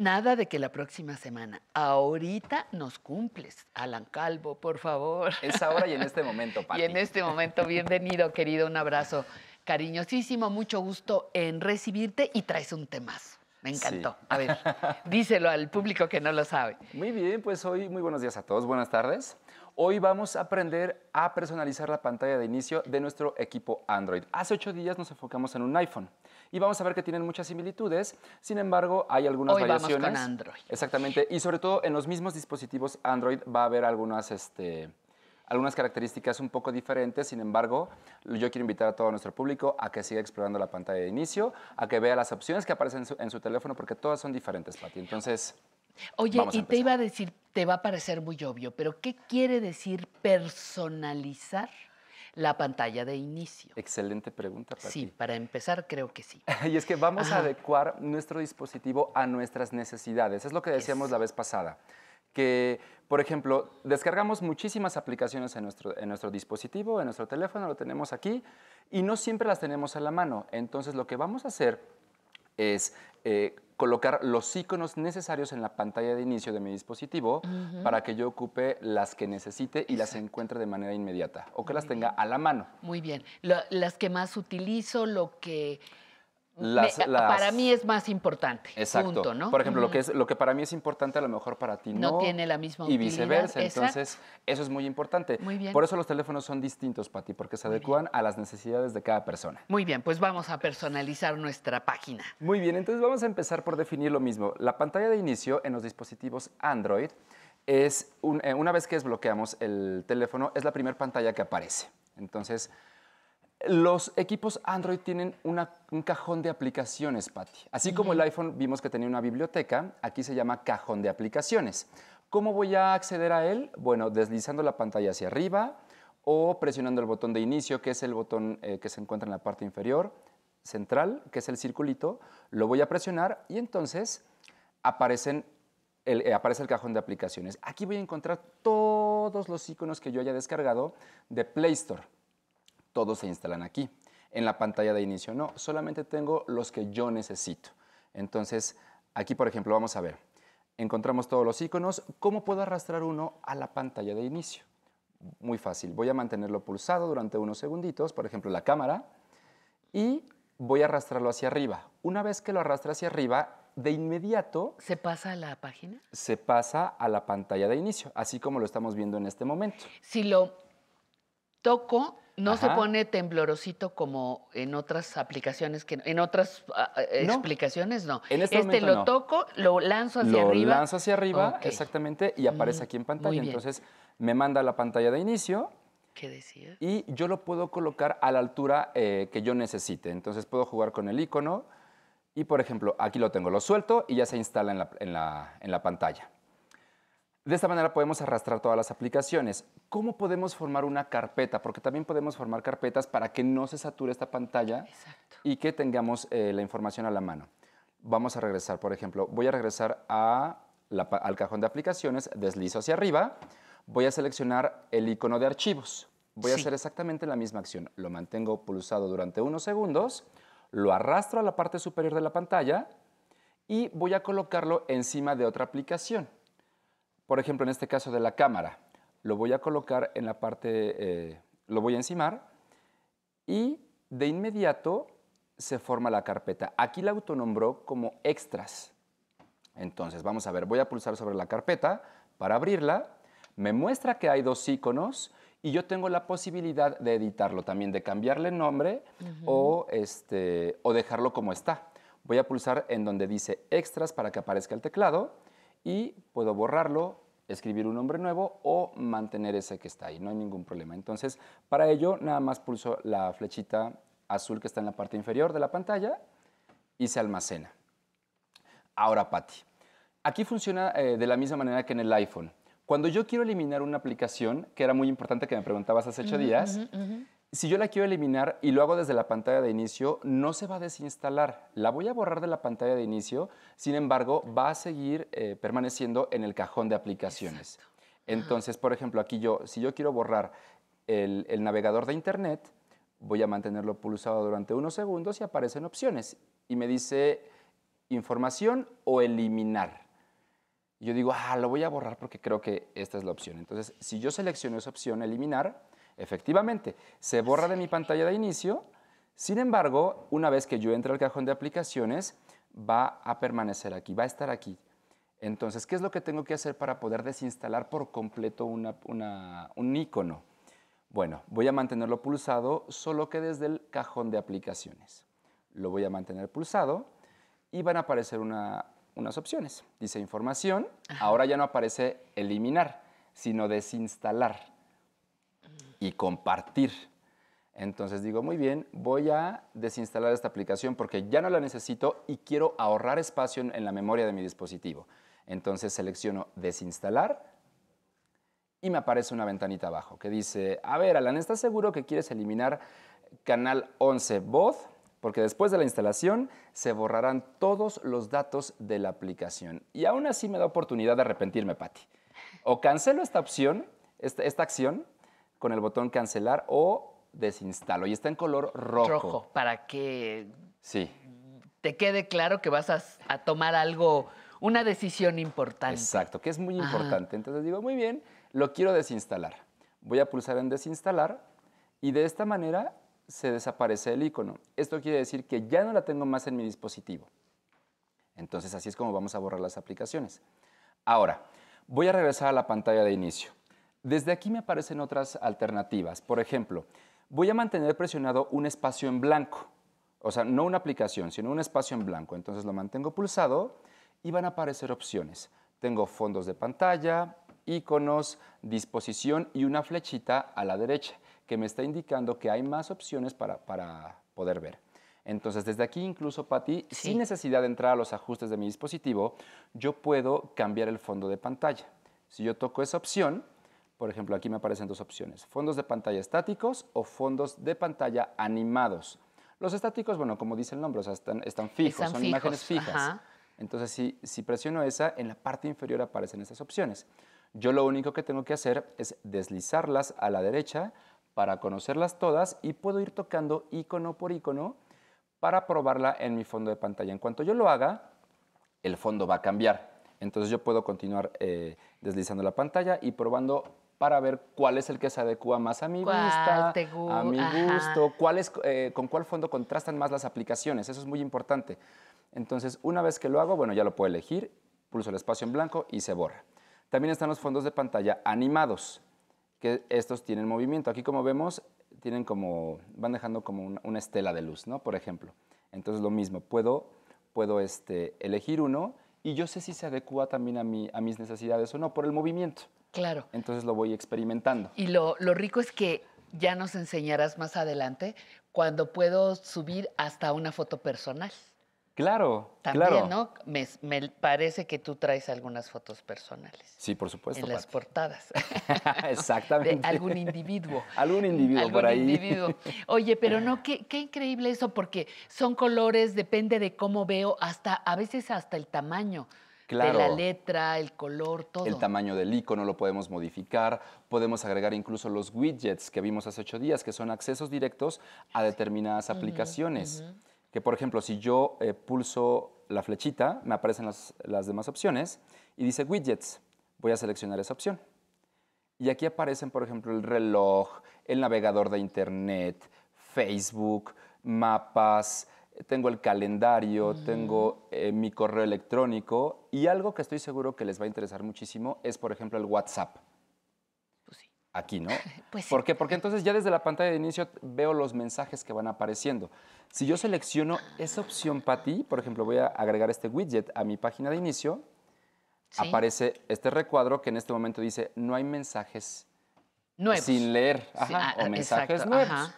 Nada de que la próxima semana. Ahorita nos cumples, Alan Calvo, por favor. Es ahora y en este momento, Pati. Y en este momento, bienvenido, querido. Un abrazo cariñosísimo. Mucho gusto en recibirte y traes un temazo. Me encantó. A ver, díselo al público que no lo sabe. Muy bien, pues hoy muy buenos días a todos, buenas tardes. Hoy vamos a aprender a personalizar la pantalla de inicio de nuestro equipo Android. Hace ocho días nos enfocamos en un iPhone y vamos a ver que tienen muchas similitudes, sin embargo hay algunas hoy variaciones. con Android. Exactamente, y sobre todo en los mismos dispositivos Android va a haber algunas... Este, algunas características un poco diferentes, sin embargo, yo quiero invitar a todo nuestro público a que siga explorando la pantalla de inicio, a que vea las opciones que aparecen en su, teléfono, porque todas son diferentes, Pati. Entonces... Oye, y te iba a decir, te va a parecer muy obvio, pero ¿qué quiere decir personalizar? la pantalla de inicio? Excelente pregunta, Pati. Sí, para empezar creo que sí. y es que vamos a adecuar nuestro dispositivo a nuestras necesidades. Es lo que decíamos la vez pasada que, por ejemplo, descargamos muchísimas aplicaciones en nuestro, en nuestro dispositivo, en nuestro teléfono, lo tenemos aquí, y no siempre las tenemos a la mano. Entonces, lo que vamos a hacer es eh, colocar los iconos necesarios en la pantalla de inicio de mi dispositivo para que yo ocupe las que necesite y las encuentre de manera inmediata o que las tenga a la mano. Muy bien. las que más utilizo, lo que para mí es más importante. Exacto. ¿no? Por ejemplo, lo, que es, lo que para mí es importante, a lo mejor para ti no. No tiene la misma utilidad. Y viceversa. Entonces, eso es muy importante. Muy bien. Por eso los teléfonos son distintos, ti porque se adecuan a las necesidades de cada persona. Muy bien, pues vamos a personalizar nuestra página. Muy bien, entonces vamos a empezar por definir lo mismo. La pantalla de inicio en los dispositivos Android es, eh, una vez que desbloqueamos el teléfono, es la primera pantalla que aparece. Entonces, los equipos Android tienen un cajón de aplicaciones, Patti. Así como el iPhone vimos que tenía una biblioteca, aquí se llama cajón de aplicaciones. ¿Cómo voy a acceder a él? Bueno, deslizando la pantalla hacia arriba o presionando el botón de inicio, que es el botón eh, que se encuentra en la parte inferior central, que es el circulito. Lo voy a presionar y entonces aparecen eh, aparece el cajón de aplicaciones. Aquí voy a encontrar todos los iconos que yo haya descargado de Play Store todos se instalan aquí. En la pantalla de inicio no, solamente tengo los que yo necesito. Entonces, aquí por ejemplo vamos a ver, encontramos todos los iconos, ¿cómo puedo arrastrar uno a la pantalla de inicio? Muy fácil, voy a mantenerlo pulsado durante unos segunditos, por ejemplo la cámara, y voy a arrastrarlo hacia arriba. Una vez que lo arrastra hacia arriba, de inmediato... ¿Se pasa a la página? Se pasa a la pantalla de inicio, así como lo estamos viendo en este momento. Si lo toco, no se pone temblorosito como en otras aplicaciones, que en otras ah, ah, eh, explicaciones no. En este, este lo toco, lo lanzo hacia arriba. Lo lanzo hacia arriba, exactamente, y aparece mm, aquí en pantalla. Entonces me manda la pantalla de inicio. ¿Qué decía? Y yo lo puedo colocar a la altura eh, que yo necesite. Entonces puedo jugar con el icono y, por ejemplo, aquí lo tengo, lo suelto y ya se instala en la pantalla. De esta manera podemos arrastrar todas las aplicaciones. ¿Cómo podemos formar una carpeta? Porque también podemos formar carpetas para que no se sature esta pantalla y que tengamos eh, la información a la mano. Vamos a regresar, por ejemplo, voy a regresar a al cajón de aplicaciones, deslizo hacia arriba, voy a seleccionar el icono de archivos. Voy a hacer exactamente la misma acción. Lo mantengo pulsado durante unos segundos, lo arrastro a la parte superior de la pantalla y voy a colocarlo encima de otra aplicación. Por ejemplo, en este caso de la cámara, lo voy a colocar en la parte, eh, lo voy a encimar y de inmediato se forma la carpeta. Aquí la autonombró como extras. Entonces, vamos a ver, voy a pulsar sobre la carpeta para abrirla. Me muestra que hay dos iconos y yo tengo la posibilidad de editarlo también, de cambiarle nombre o, este, o dejarlo como está. Voy a pulsar en donde dice extras para que aparezca el teclado y puedo borrarlo, escribir un nombre nuevo o mantener ese que está ahí, no hay ningún problema. Entonces, para ello nada más pulso la flechita azul que está en la parte inferior de la pantalla y se almacena. Ahora, Patti, aquí funciona eh, de la misma manera que en el iPhone. Cuando yo quiero eliminar una aplicación, que era muy importante que me preguntabas hace ocho días, si yo la quiero eliminar y lo hago desde la pantalla de inicio, no se va a desinstalar. La voy a borrar de la pantalla de inicio, sin embargo, va a seguir eh, permaneciendo en el cajón de aplicaciones. Entonces, por ejemplo, aquí yo, si yo quiero borrar el, el navegador de Internet, voy a mantenerlo pulsado durante unos segundos y aparecen opciones. Y me dice información o eliminar. Yo digo, ah, lo voy a borrar porque creo que esta es la opción. Entonces, si yo selecciono esa opción, eliminar, Efectivamente, se borra de mi pantalla de inicio. Sin embargo, una vez que yo entre al cajón de aplicaciones, va a permanecer aquí, va a estar aquí. Entonces, ¿qué es lo que tengo que hacer para poder desinstalar por completo un icono? Bueno, voy a mantenerlo pulsado, solo que desde el cajón de aplicaciones. Lo voy a mantener pulsado y van a aparecer unas opciones. Dice información, ahora ya no aparece eliminar, sino desinstalar y compartir. Entonces digo, muy bien, voy a desinstalar esta aplicación porque ya no la necesito y quiero ahorrar espacio en, la memoria de mi dispositivo. Entonces selecciono desinstalar y me aparece una ventanita abajo que dice, a ver, Alan, ¿estás seguro que quieres eliminar canal 11 voz? porque después de la instalación se borrarán todos los datos de la aplicación. Y aún así me da oportunidad de arrepentirme, Patti. O cancelo esta opción, esta acción, con el botón cancelar o desinstalo. Y está en color rojo. Rojo, para que sí. te quede claro que vas a, tomar algo, una decisión importante. Exacto, que es muy importante. Entonces digo, muy bien, lo quiero desinstalar. Voy a pulsar en desinstalar y de esta manera se desaparece el icono. Esto quiere decir que ya no la tengo más en mi dispositivo. Entonces así es como vamos a borrar las aplicaciones. Ahora, voy a regresar a la pantalla de inicio. Desde aquí me aparecen otras alternativas. Por ejemplo, voy a mantener presionado un espacio en blanco. O sea, no una aplicación, sino un espacio en blanco. Entonces lo mantengo pulsado y van a aparecer opciones. Tengo fondos de pantalla, iconos, disposición y una flechita a la derecha que me está indicando que hay más opciones para, poder ver. Entonces, desde aquí incluso, Patti, sin necesidad de entrar a los ajustes de mi dispositivo, yo puedo cambiar el fondo de pantalla. Si yo toco esa opción, por ejemplo, aquí me aparecen dos opciones, fondos de pantalla estáticos o fondos de pantalla animados. Los estáticos, bueno, como dice el nombre, o sea, están, están fijos, son imágenes fijas. Entonces, si, si presiono esa, en la parte inferior aparecen esas opciones. Yo lo único que tengo que hacer es deslizarlas a la derecha para conocerlas todas y puedo ir tocando icono por icono para probarla en mi fondo de pantalla. En cuanto yo lo haga, el fondo va a cambiar. Entonces yo puedo continuar eh, deslizando la pantalla y probando para ver cuál es el que se adecua más a mi a mi gusto, eh, con cuál fondo contrastan más las aplicaciones. Eso es muy importante. Entonces, una vez que lo hago, bueno, ya lo puedo elegir, pulso el espacio en blanco y se borra. También están los fondos de pantalla animados, que estos tienen movimiento. Aquí, como vemos, tienen como, van dejando como una, estela de luz, ¿no? Por ejemplo. Entonces, lo mismo, puedo, puedo este, elegir uno y yo sé si se adecua también a, mi, a mis necesidades o no por el movimiento. Claro. Entonces lo voy experimentando. Y lo, lo rico es que ya nos enseñarás más adelante cuando puedo subir hasta una foto personal. Claro, También, ¿no? Me, parece que tú traes algunas fotos personales. Sí, por supuesto. En las portadas. Exactamente. De algún individuo. algún individuo por ahí. Individuo. Oye, pero no, qué, increíble eso, porque son colores, depende de cómo veo, hasta a veces hasta el tamaño. de la letra, el color, todo. El tamaño del icono lo podemos modificar, podemos agregar incluso los widgets que vimos hace ocho días, que son accesos directos a determinadas aplicaciones que por ejemplo, si yo eh, pulso la flechita, me aparecen las, demás opciones y dice widgets. Voy a seleccionar esa opción. Y aquí aparecen, por ejemplo, el reloj, el navegador de Internet, Facebook, mapas, tengo el calendario, tengo eh, mi correo electrónico y algo que estoy seguro que les va a interesar muchísimo es, por ejemplo, el WhatsApp aquí, ¿no? Pues ¿Por qué? Porque entonces ya desde la pantalla de inicio veo los mensajes que van apareciendo. Si yo selecciono esa opción para ti, por ejemplo, voy a agregar este widget a mi página de inicio, aparece este recuadro que en este momento dice no hay mensajes nuevos. sin leer ah, o ah, mensajes nuevos.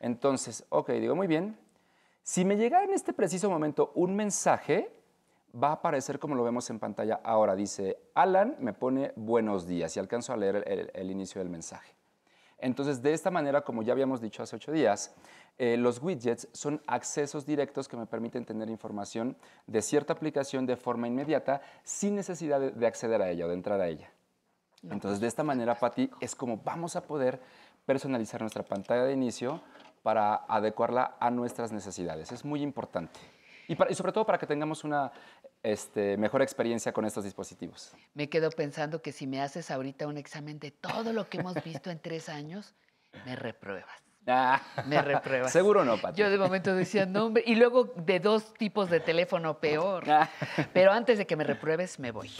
Entonces, ok, digo muy bien. Si me llega en este preciso momento un mensaje, va a aparecer como lo vemos en pantalla ahora. Dice, Alan me pone buenos días y alcanzo a leer el, inicio del mensaje. Entonces, de esta manera, como ya habíamos dicho hace ocho días, eh, los widgets son accesos directos que me permiten tener información de cierta aplicación de forma inmediata sin necesidad de, acceder a ella o de entrar a ella. Entonces, de esta manera, Patti, es como vamos a poder personalizar nuestra pantalla de inicio para adecuarla a nuestras necesidades. Es muy importante. Y, sobre todo para que tengamos una este, mejor experiencia con estos dispositivos. Me quedo pensando que si me haces ahorita un examen de todo lo que hemos visto en tres años, me repruebas. Ah. me repruebas. Seguro no, Pati. Yo de momento decía, no, hombre. Y luego de dos tipos de teléfono peor. Ah. Pero antes de que me repruebes, me voy.